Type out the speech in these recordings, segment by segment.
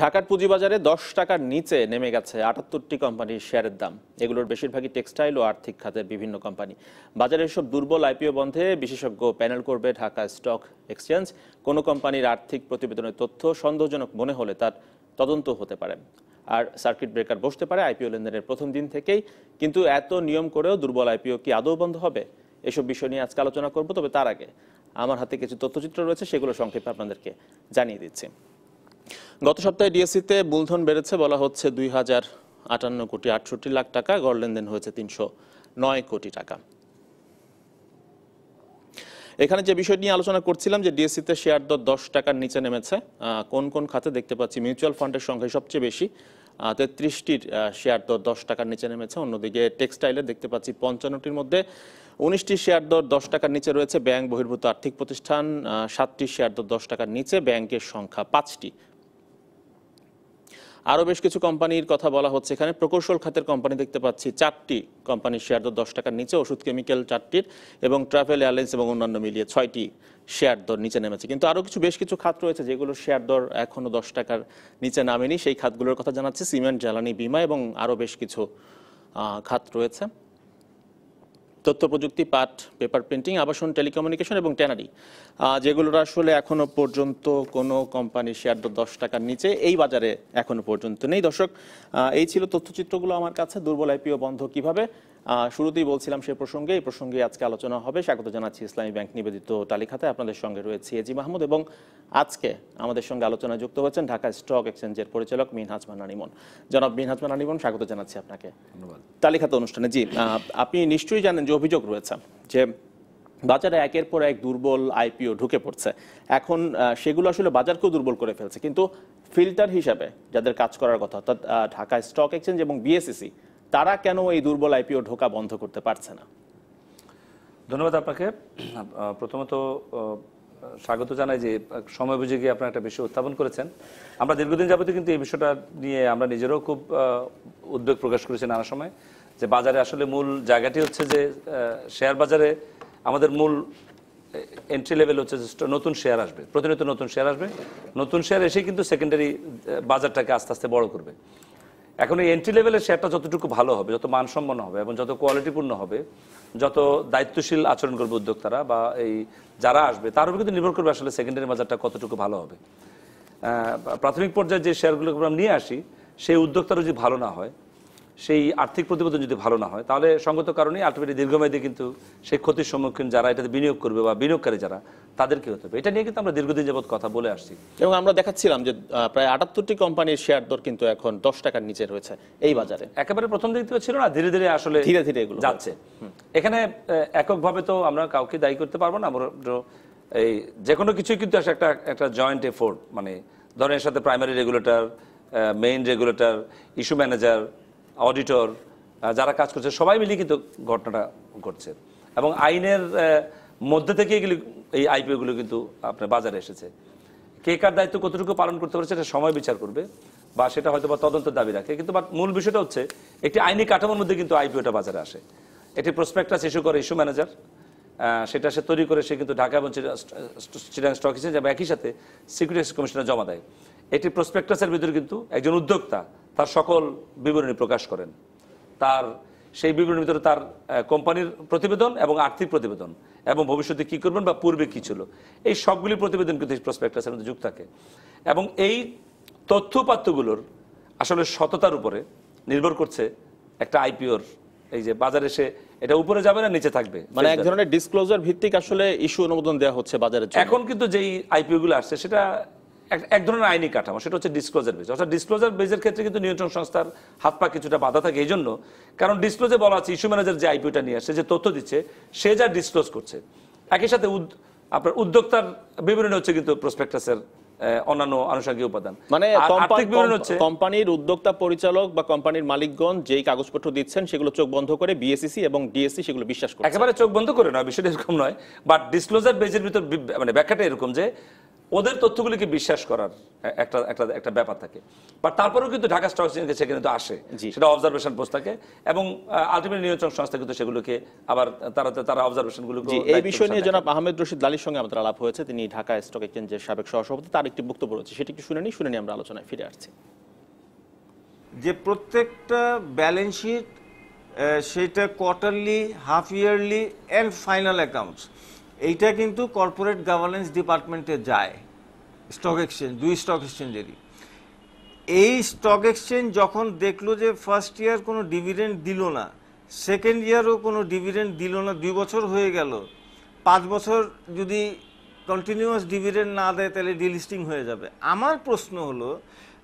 ঢাকার পুঁজিবাজারে দশ টাকার নিচে নেমে গেছে আটাত্তরটি কোম্পানির শেয়ারের দাম এগুলোর বেশিরভাগই টেক্সটাইল ও আর্থিক খাতের বিভিন্ন কোম্পানি বাজারে এসব দুর্বল আইপিও বন্ধে বিশেষজ্ঞ প্যানেল করবে ঢাকা স্টক এক্সচেঞ্জ কোনো কোম্পানির আর্থিক প্রতিবেদনের তথ্য সন্দেহজনক মনে হলে তার তদন্ত হতে পারে আর সার্কিট ব্রেকার বসতে পারে আইপিও লেনদেনের প্রথম দিন থেকেই কিন্তু এত নিয়ম করেও দুর্বল আইপিও কি আদৌ বন্ধ হবে এসব বিষয় নিয়ে আজকে আলোচনা করব তবে তার আগে আমার হাতে কিছু তথ্যচিত্র রয়েছে সেগুলো সংক্ষেপে আপনাদেরকে জানিয়ে দিচ্ছি গত সপ্তাহে ডিএসসিতে মূলধন বেড়েছে বলা হচ্ছে দুই হাজার আটান্ন কোটি আটষট্টি লাখ টাকা গড় লেনদেন হয়েছে তিনশো নয় কোটি টাকা এখানে যে বিষয় নিয়ে আলোচনা করছিলাম যে ডিএসসিতে শেয়ার দর দশ টাকার নিচে নেমেছে কোন কোন খাতে দেখতে পাচ্ছি মিউচুয়াল ফান্ডের সংখ্যা সবচেয়ে বেশি তেত্রিশটির শেয়ার দর দশ টাকার নিচে নেমেছে অন্যদিকে টেক্সটাইলে দেখতে পাচ্ছি পঞ্চান্নটির মধ্যে উনিশটি শেয়ার দর দশ টাকার নিচে রয়েছে ব্যাংক বহির্ভূত আর্থিক প্রতিষ্ঠান সাতটি শেয়ার দর দশ টাকার নিচে ব্যাংকের সংখ্যা পাঁচটি আরও বেশ কিছু কোম্পানির কথা বলা হচ্ছে এখানে প্রকৌশল খাতের কোম্পানি দেখতে পাচ্ছি চারটি কোম্পানির শেয়ার দর দশ টাকার নিচে ওষুধ কেমিক্যাল চারটির এবং ট্রাভেল এয়ারলাইন্স এবং অন্যান্য মিলিয়ে ছয়টি শেয়ার দর নিচে নেমেছে কিন্তু আরও কিছু বেশ কিছু খাত রয়েছে যেগুলো শেয়ার দর এখনও দশ টাকার নিচে নামেনি সেই খাতগুলোর কথা জানাচ্ছে সিমেন্ট জ্বালানি বিমা এবং আরও বেশ কিছু খাত রয়েছে তথ্য প্রযুক্তি পাট পেপার প্রিন্টিং আবাসন টেলিকমিউনিকেশন এবং ট্যানারি যেগুলোর আসলে এখনো পর্যন্ত কোনো কোম্পানি শেয়ার দশ টাকার নিচে এই বাজারে এখনো পর্যন্ত নেই দর্শক এই ছিল তথ্যচিত্রগুলো আমার কাছে দুর্বল আইপিও বন্ধ কিভাবে শুরুতেই বলছিলাম সে প্রসঙ্গে এই প্রসঙ্গে আজকে আলোচনা হবে স্বাগত জানাচ্ছি ইসলামী ব্যাংক নিবেদিত তালিকাতে আপনাদের সঙ্গে রয়েছে এজি মাহমুদ এবং আজকে আমাদের সঙ্গে আলোচনা যুক্ত হচ্ছেন ঢাকা স্টক এক্সচেঞ্জের পরিচালক মিনহাজ মানানিমন জনাব মিনহাজ আনিমন স্বাগত জানাচ্ছি আপনাকে ধন্যবাদ তালিকাতে অনুষ্ঠানে জি আপনি নিশ্চয়ই জানেন যে অভিযোগ রয়েছে যে বাজারে একের পর এক দুর্বল আইপিও ঢুকে পড়ছে এখন সেগুলো আসলে বাজারকেও দুর্বল করে ফেলছে কিন্তু ফিল্টার হিসাবে যাদের কাজ করার কথা অর্থাৎ ঢাকা স্টক এক্সচেঞ্জ এবং বিএসসি তারা কেন এই দুর্বল আইপিও ঢোকা বন্ধ করতে পারছে না ধন্যবাদ আপনাকে প্রথমত স্বাগত জানাই যে সময় বুঝে গিয়ে আপনার একটা বিষয় উত্থাপন করেছেন আমরা দীর্ঘদিন যাবতীয় কিন্তু এই বিষয়টা নিয়ে আমরা নিজেরও খুব উদ্বেগ প্রকাশ করেছি নানা সময় যে বাজারে আসলে মূল জায়গাটি হচ্ছে যে শেয়ার বাজারে আমাদের মূল এন্ট্রি লেভেল হচ্ছে নতুন শেয়ার আসবে প্রতিনিয়ত নতুন শেয়ার আসবে নতুন শেয়ার এসে কিন্তু সেকেন্ডারি বাজারটাকে আস্তে আস্তে বড় করবে এখন এই এন্ট্রি লেভেলের শেয়ারটা যতটুকু ভালো হবে যত মানসম্পন্ন হবে এবং যত কোয়ালিটিপূর্ণ হবে যত দায়িত্বশীল আচরণ করবে উদ্যোক্তারা বা এই যারা আসবে তার উপর কিন্তু নির্ভর করবে আসলে সেকেন্ডারি বাজারটা কতটুকু ভালো হবে প্রাথমিক পর্যায়ে যে শেয়ারগুলোকে আমরা নিয়ে আসি সেই উদ্যোক্তারও যদি ভালো না হয় সেই আর্থিক প্রতিবেদন যদি ভালো না হয় তাহলে সঙ্গত কারণেই আলটিমেটলি দীর্ঘমেয়াদী কিন্তু সেই ক্ষতির সম্মুখীন যারা এটাতে বিনিয়োগ করবে বা বিনিয়োগকারী যারা তাদেরকে হতে হবে এটা নিয়ে কিন্তু আমরা দীর্ঘদিন যাবৎ কথা বলে আসছি এবং আমরা দেখাচ্ছিলাম যে প্রায় আটাত্তরটি কোম্পানির শেয়ার দর কিন্তু এখন দশ টাকার নিচে রয়েছে এই বাজারে একেবারে প্রথম দিক থেকে ছিল না ধীরে ধীরে আসলে ধীরে ধীরে এগুলো যাচ্ছে এখানে এককভাবে তো আমরা কাউকে দায়ী করতে পারবো না আমরা এই যে কোনো কিছুই কিন্তু একটা একটা জয়েন্ট এফোর্ড মানে ধরেন এর সাথে primary regulator main regulator issue manager auditor যারা কাজ করছে সবাই মিলে কিন্তু ঘটনাটা ঘটছে এবং আইনের মধ্যে থেকে এগুলি এই আইপিওগুলো কিন্তু আপনার বাজারে এসেছে কে কার দায়িত্ব কতটুকু পালন করতে পারে সেটা সময় বিচার করবে বা সেটা হয়তো বা তদন্তের দাবি রাখে কিন্তু বা মূল বিষয়টা হচ্ছে একটি আইনি কাঠামোর মধ্যে কিন্তু আইপিওটা বাজারে আসে এটি প্রসপেক্টাস ইস্যু করে ইস্যু ম্যানেজার সেটা সে তৈরি করে সে কিন্তু ঢাকা এবং চিটাং স্টক এক্সচেঞ্জ এবং একই সাথে সিকিউরিটি কমিশনে জমা দেয় এটি প্রসপেক্টাসের ভিতরে কিন্তু একজন উদ্যোক্তা তার সকল বিবরণী প্রকাশ করেন তার সেই বিবরণের ভিতরে তার কোম্পানির প্রতিবেদন এবং আর্থিক প্রতিবেদন এবং ভবিষ্যতে কি করবেন বা পূর্বে কি ছিল এই সবগুলি প্রতিবেদন কিন্তু এই প্রসপেক্টাসের মধ্যে যুক্ত থাকে এবং এই তথ্যপাত্রগুলোর আসলে সততার উপরে নির্ভর করছে একটা আইপিওর এই যে বাজারে সে এটা উপরে যাবে না নিচে থাকবে মানে এক ধরনের ডিসক্লোজার ভিত্তিক আসলে ইস্যু অনুমোদন দেওয়া হচ্ছে বাজারে এখন কিন্তু যেই আইপিও গুলো আসছে সেটা এক ধরনের আইনি কাঠামো সেটা হচ্ছে ডিসক্লোজার বেজ অর্থাৎ ডিসক্লোজার বেজের ক্ষেত্রে কিন্তু নিয়ন্ত্রণ সংস্থার হাত পা কিছুটা বাধা থাকে এই জন্য কারণ ডিসক্লোজে বলা আছে ইস্যু ম্যানেজার যে আইপিওটা নিয়ে আসছে যে তথ্য দিচ্ছে সে যা ডিসক্লোজ করছে একই সাথে আপনার উদ্যোক্তার বিবরণী হচ্ছে কিন্তু প্রসপেক্টাসের অন্যান্য আনুষঙ্গিক উপাদান মানে আর্থিক হচ্ছে কোম্পানির উদ্যোক্তা পরিচালক বা কোম্পানির মালিকগণ যেই কাগজপত্র দিচ্ছেন সেগুলো চোখ বন্ধ করে বিএসসি e এবং ডিএসসি e সেগুলো বিশ্বাস করে একেবারে চোখ বন্ধ করে না বিষয়টা এরকম নয় বাট ডিসক্লোজার বেজের ভিতর মানে ব্যাখ্যাটা এরকম যে ওদের তথ্যগুলিকে বিশ্বাস করার একটা একটা একটা ব্যাপার থাকে বাট তারপরেও কিন্তু ঢাকা স্টক এক্সচেঞ্জ সে কিন্তু আসে সেটা অবজারভেশন পোস্ট থাকে এবং আলটিমেট নিয়ন্ত্রণ সংস্থা কিন্তু সেগুলোকে আবার তারা তারা অবজারভেশনগুলো এই বিষয় নিয়ে জনাব আহমেদ রশিদ লালির সঙ্গে আমাদের আলাপ হয়েছে তিনি ঢাকা স্টক এক্সচেঞ্জের সাবেক সহসভাপতি তার একটি বক্তব্য রয়েছে সেটি একটু শুনে নিই শুনে নিয়ে আমরা আলোচনায় ফিরে আসছি যে প্রত্যেকটা ব্যালেন্স শিট সেটা quarterly half yearly and final accounts এইটা কিন্তু কর্পোরেট গভর্নেন্স ডিপার্টমেন্টে যায় স্টক এক্সচেঞ্জ দুই স্টক এক্সচেঞ্জেরই এই স্টক এক্সচেঞ্জ যখন দেখলো যে ফার্স্ট ইয়ার কোনো ডিভিডেন্ড দিল না সেকেন্ড ইয়ারও কোনো ডিভিডেন্ড দিল না দুই বছর হয়ে গেল পাঁচ বছর যদি কন্টিনিউয়াস ডিভিডেন্ড না দেয় তাহলে ডিলিস্টিং হয়ে যাবে আমার প্রশ্ন হলো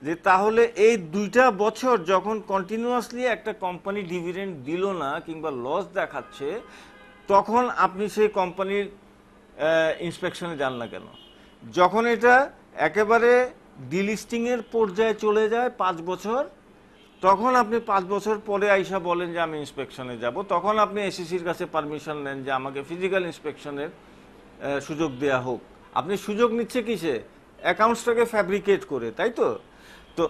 যে তাহলে এই দুইটা বছর যখন কন্টিনিউয়াসলি একটা কোম্পানি ডিভিডেন্ড দিল না কিংবা লস দেখাচ্ছে তখন আপনি সেই কোম্পানির ইন্সপেকশনে যান না কেন যখন এটা একেবারে ডিলিস্টিংয়ের পর্যায়ে চলে যায় পাঁচ বছর তখন আপনি পাঁচ বছর পরে আইসা বলেন যে আমি ইন্সপেকশনে যাব তখন আপনি এসিসির e কাছে পারমিশন নেন যে আমাকে ফিজিক্যাল ইন্সপেকশনের সুযোগ দেয়া হোক আপনি সুযোগ নিচ্ছে কিসে অ্যাকাউন্টসটাকে ফ্যাব্রিকেট করে তাই তো তো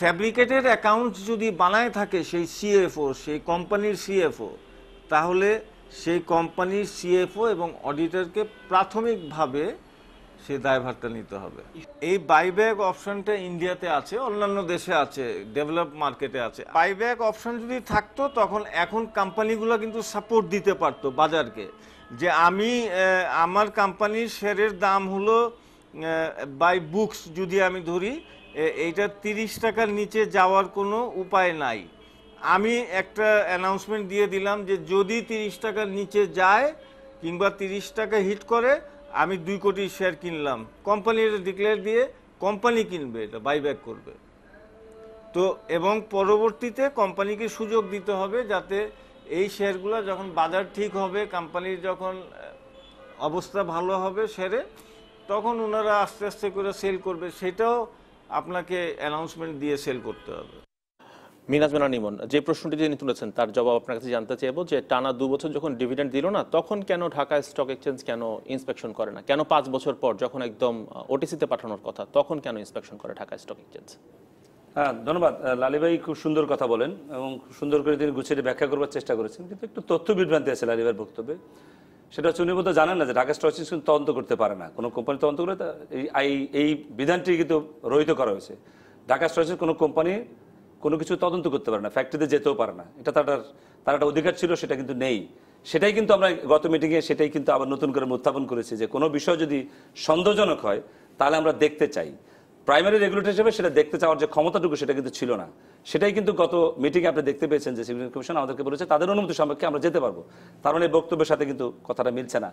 ফ্যাব্রিকেটের অ্যাকাউন্টস যদি বানায় থাকে সেই সিএফও সেই কোম্পানির সিএফও তাহলে সেই কোম্পানির সিএফও এবং অডিটরকে প্রাথমিকভাবে সে দায়ভারটা নিতে হবে এই বাইব্যাক অপশনটা ইন্ডিয়াতে আছে অন্যান্য দেশে আছে ডেভেলপ মার্কেটে আছে বাইব্যাক অপশন যদি থাকতো তখন এখন কোম্পানিগুলো কিন্তু সাপোর্ট দিতে পারতো বাজারকে যে আমি আমার কোম্পানির শেয়ারের দাম হলো বাই বুকস যদি আমি ধরি এইটা তিরিশ টাকার নিচে যাওয়ার কোনো উপায় নাই আমি একটা অ্যানাউন্সমেন্ট দিয়ে দিলাম যে যদি তিরিশ টাকার নিচে যায় কিংবা তিরিশ টাকা হিট করে আমি দুই কোটি শেয়ার কিনলাম কোম্পানি এটা ডিক্লেয়ার দিয়ে কোম্পানি কিনবে এটা বাইব্যাক করবে তো এবং পরবর্তীতে কোম্পানিকে সুযোগ দিতে হবে যাতে এই শেয়ারগুলো যখন বাজার ঠিক হবে কোম্পানির যখন অবস্থা ভালো হবে শেয়ারে তখন ওনারা আস্তে আস্তে করে সেল করবে সেটাও আপনাকে অ্যানাউন্সমেন্ট দিয়ে সেল করতে হবে মিনাজ মেনা নিমন যে প্রশ্নটি তিনি তুলেছেন তার জবাব আপনার কাছে জানতে চাইব যে টানা দু বছর যখন ডিভিডেন্ড দিল না তখন কেন ঢাকা স্টক এক্সচেঞ্জ কেন ইন্সপেকশন করে না কেন পাঁচ বছর পর যখন একদম ওটিসিতে পাঠানোর কথা তখন কেন ইন্সপেকশন করে ঢাকা স্টক এক্সচেঞ্জ হ্যাঁ ধন্যবাদ লালি ভাই খুব সুন্দর কথা বলেন এবং সুন্দর করে তিনি গুছিয়ে ব্যাখ্যা করবার চেষ্টা করেছেন কিন্তু একটু তথ্য বিভ্রান্তি আছে লালি ভাইয়ের বক্তব্যে সেটা হচ্ছে উনি জানেন না যে ঢাকা স্টক এক্সচেঞ্জ তদন্ত করতে পারে না কোনো কোম্পানি তদন্ত করে এই এই বিধানটি কিন্তু রহিত করা হয়েছে ঢাকা স্টক এক্সচেঞ্জ কোনো কোম্পানির কোনো কিছু তদন্ত করতে পারে না ফ্যাক্টরিতে যেতেও পারে না এটা তার তার একটা অধিকার ছিল সেটা কিন্তু নেই সেটাই কিন্তু আমরা গত মিটিংয়ে সেটাই কিন্তু আবার নতুন করে উত্থাপন করেছি যে কোনো বিষয় যদি সন্দেহজনক হয় তাহলে আমরা দেখতে চাই প্রাইমারি রেগুলেটর হিসেবে সেটা দেখতে চাওয়ার যে ক্ষমতাটুকু সেটা কিন্তু ছিল না সেটাই কিন্তু গত মিটিংয়ে আপনি দেখতে পেয়েছেন যে সিভিল কমিশন আমাদেরকে বলেছে তাদের অনুমতি সম্পর্কে আমরা যেতে পারবো তার মানে বক্তব্যের সাথে কিন্তু কথাটা মিলছে না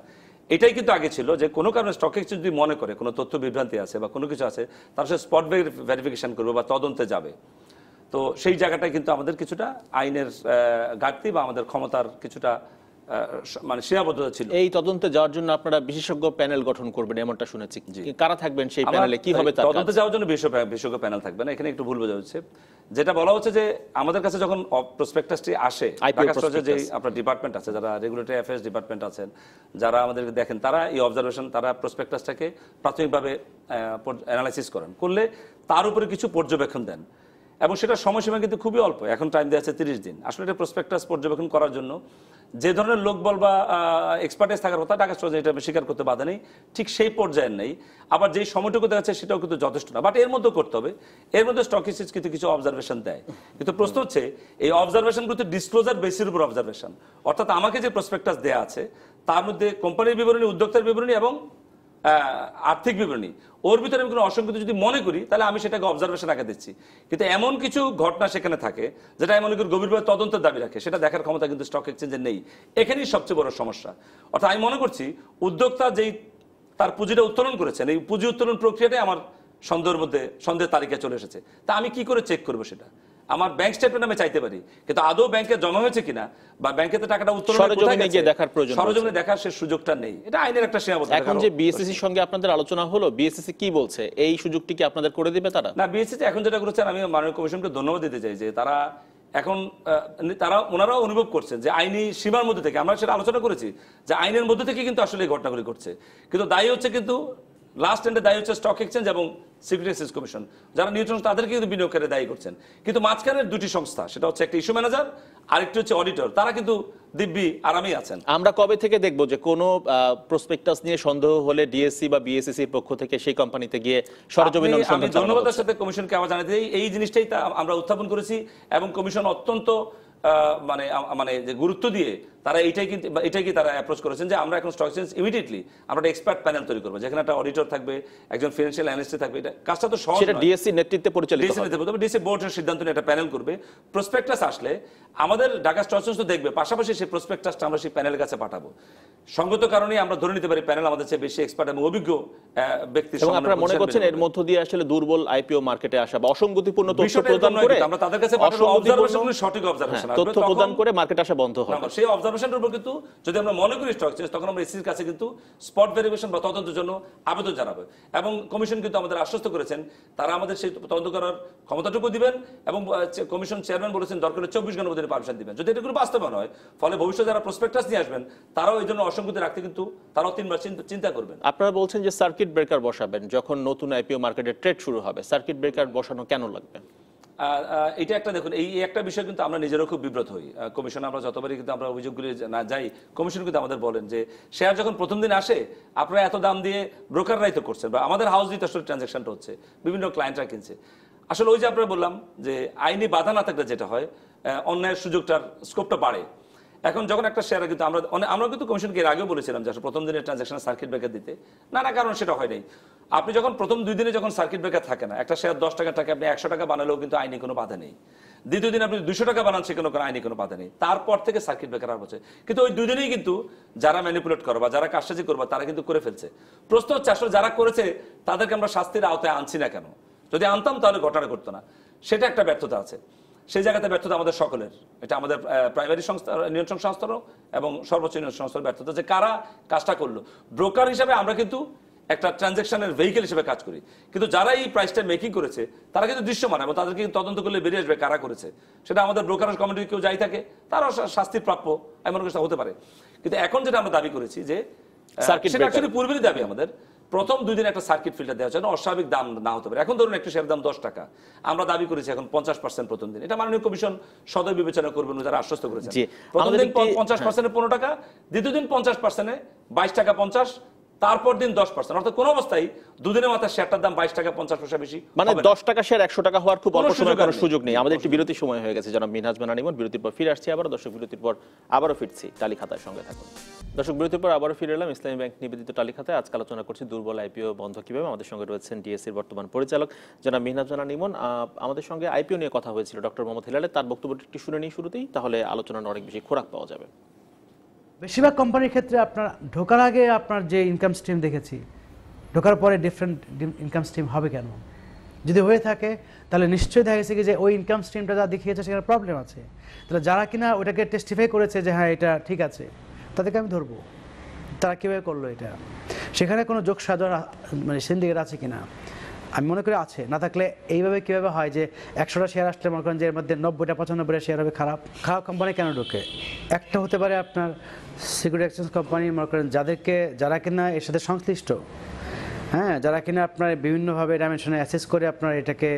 এটাই কিন্তু আগে ছিল যে কোনো কারণে স্টক এক্সচেঞ্জ যদি মনে করে কোনো তথ্য বিভ্রান্তি আছে বা কোনো কিছু আছে তার সাথে স্পট ভেরিফিকেশন করবে বা তদন্তে যাবে তো সেই জায়গাটা কিন্তু আমাদের কিছুটা আইনের ঘাটতি বা আমাদের ক্ষমতার কিছুটা মানে সীমাবদ্ধতা ছিল এই তদন্তে যাওয়ার জন্য আপনারা বিশেষজ্ঞ প্যানেল গঠন করবেন এমনটা শুনেছি কারা থাকবেন সেই প্যানেলে কি হবে তদন্তে যাওয়ার জন্য বিশেষজ্ঞ প্যানেল থাকবে না এখানে একটু ভুল বোঝা হচ্ছে যেটা বলা হচ্ছে যে আমাদের কাছে যখন প্রসপেক্টাসটি আসে যে আপনার ডিপার্টমেন্ট আছে যারা রেগুলেটরি অ্যাফেয়ার্স ডিপার্টমেন্ট আছেন যারা আমাদেরকে দেখেন তারা এই অবজারভেশন তারা প্রসপেক্টাসটাকে প্রাথমিকভাবে অ্যানালাইসিস করেন করলে তার উপরে কিছু পর্যবেক্ষণ দেন এবং সেটা সময়সীমা কিন্তু খুবই অল্প এখন টাইম দেওয়া আছে তিরিশ দিন আসলে এটা প্রসপেক্টাস পর্যবেক্ষণ করার জন্য যে ধরনের লোকবল বা এক্সপার্টাইজ থাকার কথা ঢাকা সহজে এটা স্বীকার করতে বাধা নেই ঠিক সেই পর্যায়ের নেই আবার যেই সময়টুকু দেওয়া আছে সেটাও কিন্তু যথেষ্ট না বাট এর মধ্যে করতে হবে এর মধ্যে স্টক এক্সচেঞ্জ কিন্তু কিছু অবজারভেশন দেয় কিন্তু প্রশ্ন হচ্ছে এই অবজারভেশন কিন্তু ডিসক্লোজার বেসির উপর অবজারভেশন অর্থাৎ আমাকে যে প্রসপেক্টাস দেওয়া আছে তার মধ্যে কোম্পানির বিবরণী উদ্যোক্তার বিবরণী এবং আর্থিক বিবরণী ওর ভিতরে আমি কোনো অসংখ্য যদি মনে করি তাহলে আমি সেটাকে অবজারভেশন রাখা দিচ্ছি কিন্তু এমন কিছু ঘটনা সেখানে থাকে যেটা আমি মনে করি গভীরভাবে তদন্তের দাবি রাখে সেটা দেখার ক্ষমতা কিন্তু স্টক এক্সচেঞ্জের নেই এখানেই সবচেয়ে বড় সমস্যা অর্থাৎ আমি মনে করছি উদ্যোক্তা যেই তার পুঁজিটা উত্তোলন করেছেন এই পুঁজি উত্তোলন প্রক্রিয়াটাই আমার সন্দেহের মধ্যে সন্দেহের তালিকায় চলে এসেছে তা আমি কি করে চেক করবো সেটা আমার ব্যাংক স্টেটমেন্ট আমি চাইতে পারি কিন্তু আদৌ ব্যাংকে জমা হয়েছে কিনা বা ব্যাংকে তো টাকাটা উত্তর সরজমিনে গিয়ে দেখার প্রয়োজন সরজমিনে দেখার সে সুযোগটা নেই এটা আইনের একটা সীমাবদ্ধতা এখন যে বিএসসি এর e সঙ্গে আপনাদের আলোচনা হলো বিএসসি e কি বলছে এই সুযোগটি কি আপনাদের করে দিবে তারা না বিএসসি e এখন যেটা করেছেন আমি মাননীয় কমিশনকে ধন্যবাদ দিতে চাই যে তারা এখন তারা ওনারাও অনুভব করছেন যে আইনি সীমার মধ্যে থেকে আমরা সেটা আলোচনা করেছি যে আইনের মধ্যে থেকে কিন্তু আসলে এই ঘটনাগুলি ঘটছে কিন্তু দায়ী হচ্ছে কিন্তু লাস্ট এন্ডে দায়ী হচ্ছে স্টক এক্সচেঞ্জ এবং সিকিউরিটি কমিশন যারা নিয়ন্ত্রণ তাদেরকে কিন্তু বিনিয়োগকারী দায়ী করছেন কিন্তু মাঝখানের দুটি সংস্থা সেটা হচ্ছে একটা ইস্যু ম্যানেজার আরেকটি হচ্ছে অডিটর তারা কিন্তু দিব্যি আরামেই আছেন আমরা কবে থেকে দেখব যে কোনো প্রসপেক্টাস নিয়ে সন্দেহ হলে ডিএসসি বা বিএসসি e পক্ষ থেকে সেই কোম্পানিতে গিয়ে সরজমিন আমি সাথে কমিশনকে জানাতে এই জিনিসটাই আমরা উত্থাপন করেছি এবং কমিশন অত্যন্ত মানে মানে যে গুরুত্ব দিয়ে তারা এটাই কিন্তু এটাই কি তারা অ্যাপ্রোচ করেছেন যে আমরা এখন স্টক এক্সচেঞ্জ ইমিডিয়েটলি আমরা একটা এক্সপার্ট প্যানেল তৈরি করবো যেখানে একটা অডিটর থাকবে একজন ফিনান্সিয়াল অ্যানালিস্ট থাকবে এটা কাজটা তো সহজ সেটা ডিএসসি e নেতৃত্বে পরিচালিত ডিএসসি e নেতৃত্বে তবে ডিএসসি বোর্ডের সিদ্ধান্ত নিয়ে একটা প্যানেল করবে প্রসপেক্টাস আসলে আমাদের ঢাকা স্টক এক্সচেঞ্জ তো দেখবে পাশাপাশি সেই প্রসপেক্টাসটা আমরা সেই প্যানেলের কাছে পাঠাবো সঙ্গত কারণে আমরা ধরে নিতে পারি প্যানেল আমাদের চেয়ে বেশি এক্সপার্ট এবং অভিজ্ঞ ব্যক্তি এবং আপনারা মনে করছেন এর মধ্য দিয়ে আসলে দুর্বল আইপিও মার্কেটে আসা বা অসঙ্গতিপূর্ণ তথ্য প্রদান করে আমরা তাদের কাছে অবজারভেশনগুলো সঠিক অবজারভেশন তথ্য প্রদান করে মার্কেট আসা বন্ধ হয় সেই অবজারভেশনটার উপর কিন্তু যদি আমরা মনে করি স্টক চেঞ্জ তখন আমরা এসির কাছে কিন্তু স্পট ভেরিফিকেশন বা তদন্তের জন্য আবেদন জানাবো এবং কমিশন কিন্তু আমাদের আশ্বস্ত করেছেন তারা আমাদের সেই তদন্ত করার ক্ষমতাটুকু দিবেন এবং কমিশন চেয়ারম্যান বলেছেন দরকার চব্বিশ ঘন্টার মধ্যে পারমিশন দিবেন যদি এটা কোনো বাস্তবায়ন হয় ফলে ভবিষ্যৎ যারা প্রসপেক্টাস নিয়ে আসবেন তারাও এই জন্য অসংখ্যতে রাখতে কিন্তু তারাও তিনবার চিন্তা করবেন আপনারা বলছেন যে সার্কিট ব্রেকার বসাবেন যখন নতুন আইপিও মার্কেটে ট্রেড শুরু হবে সার্কিট ব্রেকার বসানো কেন লাগবে এটা একটা দেখুন এই একটা বিষয় কিন্তু আমরা নিজেরও খুব বিব্রত হই কমিশন আমরা যতবারই কিন্তু আমরা অভিযোগগুলি না যাই কমিশন কিন্তু আমাদের বলেন যে শেয়ার যখন প্রথম দিন আসে আপনারা এত দাম দিয়ে ব্রোকাররাই তো করছেন বা আমাদের হাউস দিয়ে আসলে ট্রানজাকশনটা হচ্ছে বিভিন্ন ক্লায়েন্টরা কিনছে আসলে ওই যে আপনারা বললাম যে আইনি বাধা না থাকলে যেটা হয় অন্যায়ের সুযোগটার স্কোপটা বাড়ে এখন যখন একটা শেয়ার কিন্তু আমরা আমরা কিন্তু কমিশনকে এর আগেও বলেছিলাম যে প্রথম দিনের ট্রানজাকশন সার্কিট ব্রেকার দিতে নানা কারণ সেটা হয় নাই আপনি যখন প্রথম দুই দিনে যখন সার্কিট ব্রেকার থাকে না একটা শেয়ার দশ টাকা থাকে আপনি একশো টাকা বানালেও কিন্তু আইনে কোনো বাধা নেই দ্বিতীয় দিন আপনি দুশো টাকা বানান সেখানে কোনো আইনে কোনো বাধা নেই তারপর থেকে সার্কিট ব্রেকার আর হচ্ছে কিন্তু ওই দুদিনেই কিন্তু যারা ম্যানিপুলেট করো বা যারা কাজটাজি করবো তারা কিন্তু করে ফেলছে প্রশ্ন হচ্ছে আসলে যারা করেছে তাদেরকে আমরা শাস্তির আওতায় আনছি না কেন যদি আনতাম তাহলে ঘটনা ঘটতো না সেটা একটা ব্যর্থতা আছে সেই জায়গাতে ব্যর্থতা আমাদের সকলের এটা আমাদের প্রাইমারি সংস্থা নিয়ন্ত্রণ সংস্থারও এবং সর্বোচ্চ নিয়ন্ত্রণ সংস্থার ব্যর্থতা যে কারা কাজটা করলো ব্রোকার হিসাবে আমরা কিন্তু একটা ট্রানজেকশনের ভেহিকেল হিসেবে কাজ করি কিন্তু যারা এই প্রাইসটা মেকিং করেছে তারা কিন্তু দৃশ্যমান এবং তাদেরকে তদন্ত করলে বেরিয়ে আসবে কারা করেছে সেটা আমাদের ব্রোকারেজ কমিটি কেউ যাই থাকে তারাও শাস্তির প্রাপ্য এমন কিছু হতে পারে কিন্তু এখন যেটা আমরা দাবি করেছি যে সেটা পূর্বেরই দাবি আমাদের প্রথম দুই একটা সার্কিট ফিল্টার দেওয়া জন্য অস্বাভাবিক দাম না হতে পারে এখন ধরুন একটা শেয়ার দাম দশ টাকা আমরা দাবি করেছি এখন পঞ্চাশ পার্সেন্ট প্রথম দিন এটা মাননীয় কমিশন সদয় বিবেচনা করবেন যারা আশ্বস্ত করেছে প্রথম দিন পঞ্চাশ পার্সেন্টে পনেরো টাকা দ্বিতীয় দিন পঞ্চাশ পার্সেন্টে বাইশ টাকা পঞ্চাশ তারপর দিন দশ পার্সেন্ট অর্থাৎ কোন অবস্থায় দুদিনের মাথায় শেয়ারটার দাম বাইশ টাকা পঞ্চাশ পয়সা বেশি মানে দশ টাকা শেয়ার একশো টাকা হওয়ার খুব অল্প সময় কোনো সুযোগ নেই আমাদের একটি বিরতি সময় হয়ে গেছে জনাব মিনহাজ মেনানিমন বিরতির পর ফিরে আসছি আবার দর্শক বিরতির পর আবারও ফিরছি টালি খাতার সঙ্গে থাকুন দর্শক বিরতির পর আবারও ফিরে এলাম ইসলামী ব্যাংক নিবেদিত তালি খাতায় আজকে আলোচনা করছি দুর্বল আইপিও বন্ধ কিভাবে আমাদের সঙ্গে রয়েছেন ডিএসসির বর্তমান পরিচালক যারা মিনহাজ মানা নিমন আমাদের সঙ্গে আইপিও নিয়ে কথা হয়েছিল ডক্টর মোহাম্মদ হেলালে তার বক্তব্যটি একটি শুনে নিই শুরুতেই তাহলে আলোচনার অনেক বেশি খোরাক পাওয়া যাবে বেশিরভাগ কোম্পানির ক্ষেত্রে আপনার ঢোকার আগে আপনার যে ইনকাম স্ট্রিম দেখেছি ঢোকার পরে ডিফারেন্ট ইনকাম স্ট্রিম হবে কেন যদি হয়ে থাকে তাহলে নিশ্চয়ই দেখা গেছে কি যে ওই ইনকাম স্ট্রিমটা যা দেখিয়েছে সেখানে প্রবলেম আছে তাহলে যারা কিনা ওটাকে টেস্টিফাই করেছে যে হ্যাঁ এটা ঠিক আছে তাদেরকে আমি ধরবো তারা কীভাবে করলো এটা সেখানে কোনো যোগ মানে সিন্ডিকেট আছে কিনা আমি মনে করি আছে না থাকলে এইভাবে কীভাবে হয় যে একশোটা শেয়ার আসলে মনে করেন যে এর মধ্যে নব্বইটা পঁচানব্বইটা শেয়ার হবে খারাপ খারাপ কোম্পানি কেন ঢোকে একটা হতে পারে আপনার সিকিউরিটি এক্সচেঞ্জ কোম্পানি মনে করেন যাদেরকে যারা কিনা এর সাথে সংশ্লিষ্ট হ্যাঁ যারা কিনা আপনার বিভিন্নভাবে ডাইমেনশনে অ্যাসেস করে আপনার এটাকে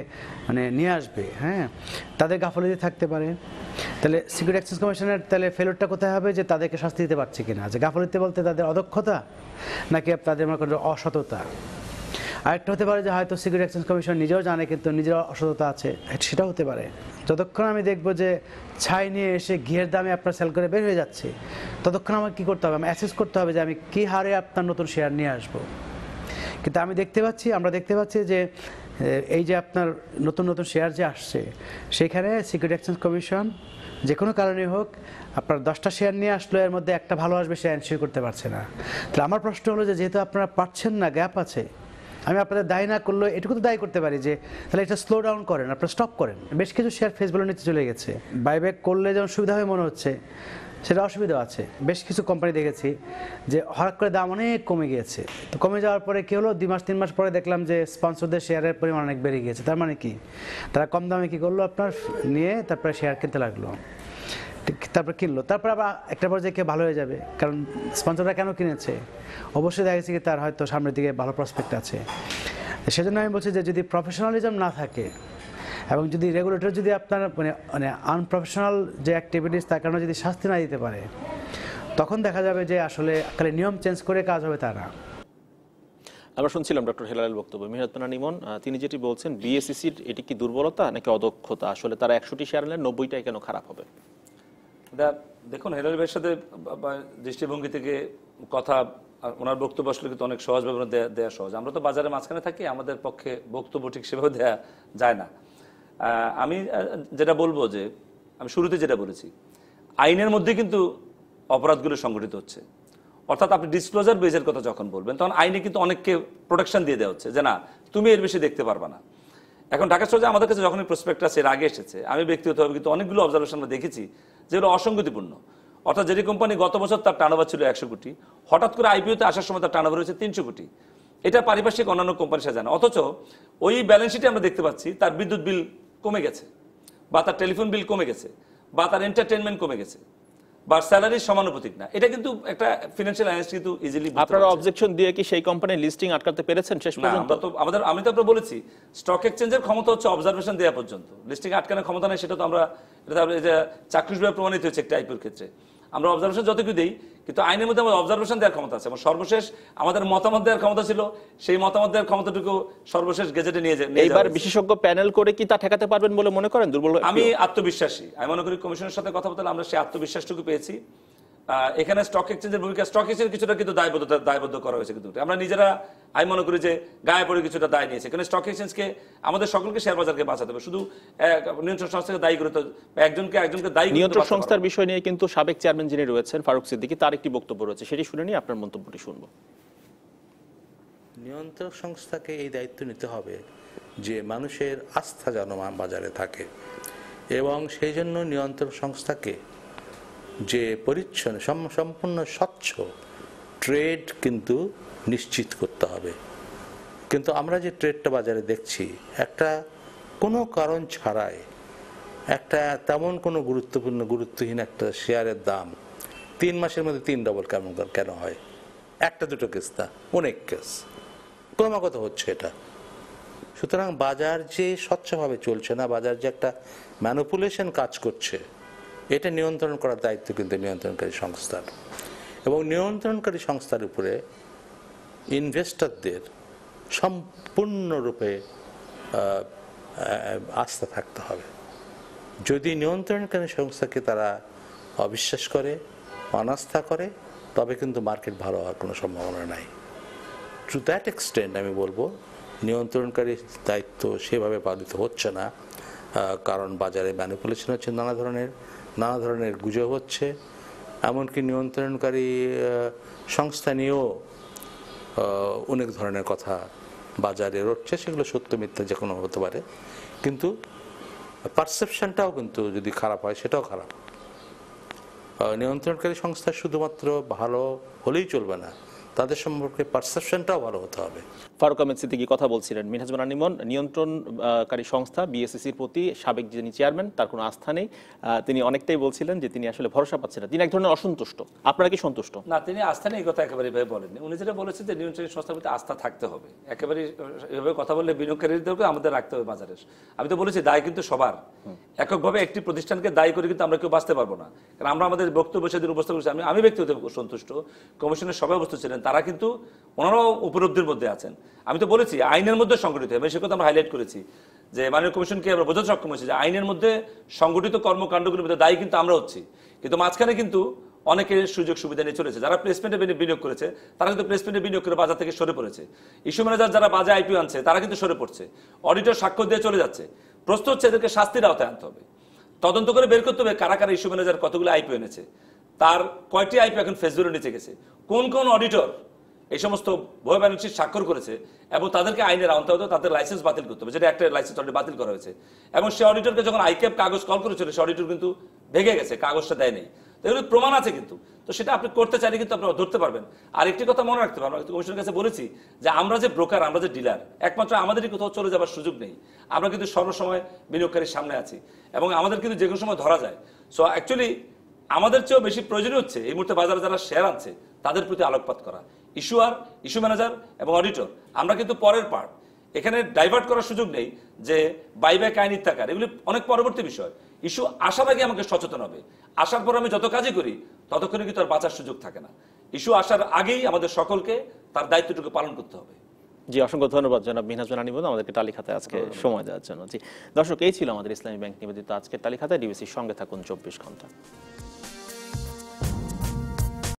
মানে নিয়ে আসবে হ্যাঁ তাদের গাফলতি থাকতে পারে তাহলে সিকিউরিটি এক্সচেঞ্জ কমিশনের তাহলে ফেলোরটা কোথায় হবে যে তাদেরকে শাস্তি দিতে পারছে কিনা যে গাফলতি বলতে তাদের অদক্ষতা নাকি তাদের মনে করেন অসততা আরেকটা হতে পারে যে হয়তো সিকিউরিটি এক্সচেঞ্জ কমিশন নিজেও জানে কিন্তু নিজের অসততা আছে সেটা হতে পারে যতক্ষণ আমি দেখবো যে ছাই নিয়ে এসে ঘিয়ের দামে আপনার সেল করে বের হয়ে যাচ্ছে ততক্ষণ আমাকে কী করতে হবে আমি অ্যাসেস করতে হবে যে আমি কী হারে আপনার নতুন শেয়ার নিয়ে আসবো কিন্তু আমি দেখতে পাচ্ছি আমরা দেখতে পাচ্ছি যে এই যে আপনার নতুন নতুন শেয়ার যে আসছে সেখানে সিকিউরিটি এক্সচেঞ্জ কমিশন যে কোনো কারণে হোক আপনার দশটা শেয়ার নিয়ে আসলো এর মধ্যে একটা ভালো আসবে সে এনশিওর করতে পারছে না তাহলে আমার প্রশ্ন হলো যে যেহেতু আপনারা পাচ্ছেন না গ্যাপ আছে আমি আপনাদের দায় না করলো এটুকু তো দায় করতে পারি যে তাহলে এটা স্লো ডাউন করেন আপনারা স্টপ করেন বেশ কিছু শেয়ার ফেসবুকের নিতে চলে গেছে বাইব্যাক করলে যেমন সুবিধা হয় মনে হচ্ছে সেটা অসুবিধা আছে বেশ কিছু কোম্পানি দেখেছি যে হঠাৎ করে দাম অনেক কমে গিয়েছে তো কমে যাওয়ার পরে কী হলো দুই মাস তিন মাস পরে দেখলাম যে স্পন্সরদের শেয়ারের পরিমাণ অনেক বেড়ে গিয়েছে তার মানে কি তারা কম দামে কী করলো আপনার নিয়ে তারপরে শেয়ার কিনতে লাগলো তারপর কিনলো তারপর আবার একটা পর্যায়ে কে ভালো হয়ে যাবে কারণ স্পন্সররা কেন কিনেছে অবশ্যই দেখা গেছে কি তার হয়তো সামনের দিকে ভালো প্রসপেক্ট আছে সেজন্য আমি বলছি যে যদি প্রফেশনালিজম না থাকে এবং যদি রেগুলেটর যদি আপনার মানে মানে আনপ্রফেশনাল যে অ্যাক্টিভিটিস তার কারণে যদি শাস্তি না দিতে পারে তখন দেখা যাবে যে আসলে খালি নিয়ম চেঞ্জ করে কাজ হবে তারা আমরা শুনছিলাম ডক্টর হেলালের বক্তব্য মিরাতনা নিমন তিনি যেটি বলছেন বিএসিসির এটি কি দুর্বলতা নাকি অদক্ষতা আসলে তারা একশোটি শেয়ার নেন নব্বইটাই কেন খারাপ হবে এটা দেখুন হেলাল ভাইয়ের সাথে দৃষ্টিভঙ্গি থেকে কথা ওনার বক্তব্য আসলে কিন্তু অনেক সহজভাবে দেওয়া সহজ আমরা তো বাজারের মাঝখানে থাকি আমাদের পক্ষে বক্তব্য ঠিক সেভাবে দেওয়া যায় না আমি যেটা বলবো যে আমি শুরুতে যেটা বলেছি আইনের মধ্যে কিন্তু অপরাধগুলো সংগঠিত হচ্ছে অর্থাৎ আপনি ডিসক্লোজার বেজের কথা যখন বলবেন তখন আইনে কিন্তু অনেককে প্রোটেকশন দিয়ে দেওয়া হচ্ছে যে না তুমি এর বেশি দেখতে পারবা না এখন ঢাকা সোজা আমাদের কাছে যখনই আছে এর আগে এসেছে আমি ব্যক্তিগতভাবে কিন্তু অনেকগুলো অবজারভেশন আমরা দেখেছি যেগুলো অসঙ্গতিপূর্ণ অর্থাৎ যেটি কোম্পানি গত বছর তার টার্নওভার ছিল একশো কোটি হঠাৎ করে আইপিওতে আসার সময় তার টার্নওভার হয়েছে তিনশো কোটি এটা পারিপার্শ্বিক অন্যান্য কোম্পানি সাথে অথচ ওই ব্যালেন্স শিটে আমরা দেখতে পাচ্ছি তার বিদ্যুৎ বিল কমে গেছে বা তার টেলিফোন বিল কমে গেছে বা তার এন্টারটেনমেন্ট কমে গেছে বা স্যালারির সমানুপাতিক না এটা কিন্তু একটা ফিনান্সিয়াল অ্যানালিস্ট কিন্তু ইজিলি আপনারা অবজেকশন দিয়ে কি সেই কোম্পানির লিস্টিং আটকাতে পেরেছেন শেষ পর্যন্ত তো আমাদের আমি তো আপনারা বলেছি স্টক এক্সচেঞ্জের ক্ষমতা হচ্ছে অবজারভেশন দেওয়া পর্যন্ত লিস্টিং আটকানোর ক্ষমতা নেই সেটা তো আমরা এটা চাকরিভাবে প্রমাণিত হয়েছে একটা আইপিওর ক্ষেত্রে আমরা অবজারভেশন যতটুকু দিই কিন্তু আইনের মধ্যে আমাদের অবজারভেশন দেওয়ার ক্ষমতা আছে এবং সর্বশেষ আমাদের মতামত দেওয়ার ক্ষমতা ছিল সেই মতামত দেওয়ার ক্ষমতাটুকু সর্বশেষ গেজেটে নিয়ে যায় এইবার বিশেষজ্ঞ প্যানেল করে কি তা ঠেকাতে পারবেন বলে মনে করেন দুর্বল আমি আত্মবিশ্বাসী আমি মনে করি কমিশনের সাথে কথা বলতে আমরা সেই আত্মবিশ্বাসটুকু পেয়েছি এখানে স্টক এক্সচেঞ্জের ভূমিকা স্টক এক্সচেঞ্জ কিছুটা কিন্তু দায়বদ্ধতা দায়বদ্ধ করা হয়েছে কিন্তু আমরা নিজেরা আমি মনে করি যে গায়ে পড়ে কিছুটা দায় নিয়েছে কারণ স্টক এক্সচেঞ্জকে আমাদের সকলকে শেয়ার বাজারকে বাঁচাতে হবে শুধু নিয়ন্ত্রণ সংস্থাকে দায়ী করতে একজনকে একজনকে দায়ী নিয়ন্ত্রক সংস্থার বিষয় নিয়ে কিন্তু সাবেক চেয়ারম্যান যিনি রয়েছেন ফারুক সিদ্দিকি তার একটি বক্তব্য রয়েছে সেটি শুনে নিয়ে আপনার মন্তব্যটি শুনব নিয়ন্ত্রক সংস্থাকে এই দায়িত্ব নিতে হবে যে মানুষের আস্থা যেন বাজারে থাকে এবং সেই জন্য নিয়ন্ত্রক সংস্থাকে যে পরিচ্ছন্ন সম্পূর্ণ স্বচ্ছ ট্রেড কিন্তু নিশ্চিত করতে হবে কিন্তু আমরা যে ট্রেডটা বাজারে দেখছি একটা কোনো কারণ ছাড়াই একটা তেমন কোনো গুরুত্বপূর্ণ গুরুত্বহীন একটা শেয়ারের দাম তিন মাসের মধ্যে তিন ডবল কেমন কেন হয় একটা দুটো কেস না অনেক কেস ক্রমাগত হচ্ছে এটা সুতরাং বাজার যে স্বচ্ছভাবে চলছে না বাজার যে একটা ম্যানুপুলেশন কাজ করছে এটা নিয়ন্ত্রণ করার দায়িত্ব কিন্তু নিয়ন্ত্রণকারী সংস্থার এবং নিয়ন্ত্রণকারী সংস্থার উপরে ইনভেস্টরদের সম্পূর্ণরূপে আস্থা থাকতে হবে যদি নিয়ন্ত্রণকারী সংস্থাকে তারা অবিশ্বাস করে অনাস্থা করে তবে কিন্তু মার্কেট ভালো হওয়ার কোনো সম্ভাবনা নাই টু দ্যাট এক্সটেন্ট আমি বলবো নিয়ন্ত্রণকারী দায়িত্ব সেভাবে পালিত হচ্ছে না কারণ বাজারে ম্যানিপুলেশন হচ্ছে নানা ধরনের নানা ধরনের গুজব হচ্ছে এমনকি নিয়ন্ত্রণকারী সংস্থা নিয়েও অনেক ধরনের কথা বাজারে রটছে সেগুলো সত্য মিথ্যা যে কোনো হতে পারে কিন্তু পারসেপশনটাও কিন্তু যদি খারাপ হয় সেটাও খারাপ নিয়ন্ত্রণকারী সংস্থা শুধুমাত্র ভালো হলেই চলবে না তাদের সম্পর্কে পারসেপশনটাও ভালো হতে হবে ফারুক আহমেদ সিদ্দিকি কথা বলছিলেন মিনহাজমান আনিমন নিয়ন্ত্রণকারী সংস্থা বিএসসিসির e প্রতি সাবেক যিনি চেয়ারম্যান তার কোনো আস্থা নেই তিনি অনেকটাই বলছিলেন যে তিনি আসলে ভরসা পাচ্ছেন না তিনি এক ধরনের অসন্তুষ্ট আপনারা কি সন্তুষ্ট না তিনি আস্থা নেই কথা একেবারে এভাবে বলেননি উনি যেটা বলেছেন যে নিয়ন্ত্রণী সংস্থার প্রতি আস্থা থাকতে হবে একেবারে এভাবে কথা বললে বিনিয়োগকারীদেরকে আমাদের রাখতে হবে বাজারে আমি তো বলেছি দায় কিন্তু সবার এককভাবে একটি প্রতিষ্ঠানকে দায়ী করে কিন্তু আমরা কেউ বাঁচতে পারবো না কারণ আমরা আমাদের বক্তব্য সেদিন উপস্থাপন করেছি আমি আমি ব্যক্তিগত সন্তুষ্ট কমিশনের সবাই অবস্থা ছিলেন তারা কিন্তু ওনারাও উপলব্ধির মধ্যে আছেন আমি তো বলেছি আইনের মধ্যে সংগঠিত হবে মানে সে কথা আমরা হাইলাইট করেছি যে মাননীয় কমিশনকে আমরা বোঝাতে সক্ষম হয়েছি যে আইনের মধ্যে সংগঠিত কর্মকাণ্ডগুলির মধ্যে দায়ী কিন্তু আমরা হচ্ছি কিন্তু মাঝখানে কিন্তু অনেকে সুযোগ সুবিধা নিয়ে চলেছে যারা প্লেসমেন্টে বিনিয়োগ করেছে তারা কিন্তু প্লেসমেন্টে বিনিয়োগ করে বাজার থেকে সরে পড়েছে ইস্যু ম্যানেজার যারা বাজে আইপিও আনছে তারা কিন্তু সরে পড়ছে অডিটর স্বাক্ষর দিয়ে চলে যাচ্ছে প্রশ্ন হচ্ছে এদেরকে শাস্তির আওতায় আনতে হবে তদন্ত করে বের করতে হবে কারা কারা ইস্যু ম্যানেজার কতগুলো আইপিও এনেছে তার কয়টি আইপি এখন ফেসবুকের নিচে গেছে কোন কোন অডিটর এই সমস্ত ভয় ব্যালেন্সিট স্বাক্ষর করেছে এবং তাদেরকে আইনের আওতা হতো তাদের লাইসেন্স বাতিল করতে হবে যেটা একটা লাইসেন্স অলরেডি বাতিল করা হয়েছে এবং সে অডিটরকে যখন আইকেপ কাগজ কল করেছিল সে অডিটর কিন্তু ভেঙে গেছে কাগজটা দেয়নি এগুলো প্রমাণ আছে কিন্তু তো সেটা আপনি করতে চাইলে কিন্তু আপনারা ধরতে পারবেন আর একটি কথা মনে রাখতে পারবেন কমিশনের কাছে বলেছি যে আমরা যে ব্রোকার আমরা যে ডিলার একমাত্র আমাদেরই কোথাও চলে যাওয়ার সুযোগ নেই আমরা কিন্তু সর্বসময় বিনিয়োগকারীর সামনে আছি এবং আমাদের কিন্তু যে কোনো সময় ধরা যায় সো অ্যাকচুয়ালি আমাদের চেয়েও বেশি প্রয়োজন হচ্ছে এই মুহূর্তে বাজারে যারা শেয়ার আছে তাদের প্রতি আলোকপাত করা ইস্যু আর ইস্যু ম্যানেজার এবং অডিটর আমরা কিন্তু পরের পার্ট এখানে ডাইভার্ট করার সুযোগ নেই যে বাইব্যাক আইন ইত্যাকার এগুলি অনেক পরবর্তী বিষয় ইস্যু আসার আগে আমাকে সচেতন হবে আসার পর আমি যত কাজই করি ততক্ষণে কিন্তু আর বাঁচার সুযোগ থাকে না ইস্যু আসার আগেই আমাদের সকলকে তার দায়িত্বটুকু পালন করতে হবে জি অসংখ্য ধন্যবাদ জনাব মিনাজ মিনহাজুল বলুন আমাদেরকে তালিকাতে আজকে সময় দেওয়ার জন্য জি দর্শক এই ছিল আমাদের ইসলামী ব্যাংক নিবেদিত আজকের তালিকাতে ডিবিসির সঙ্গে থাকুন চব্বিশ ঘন্টা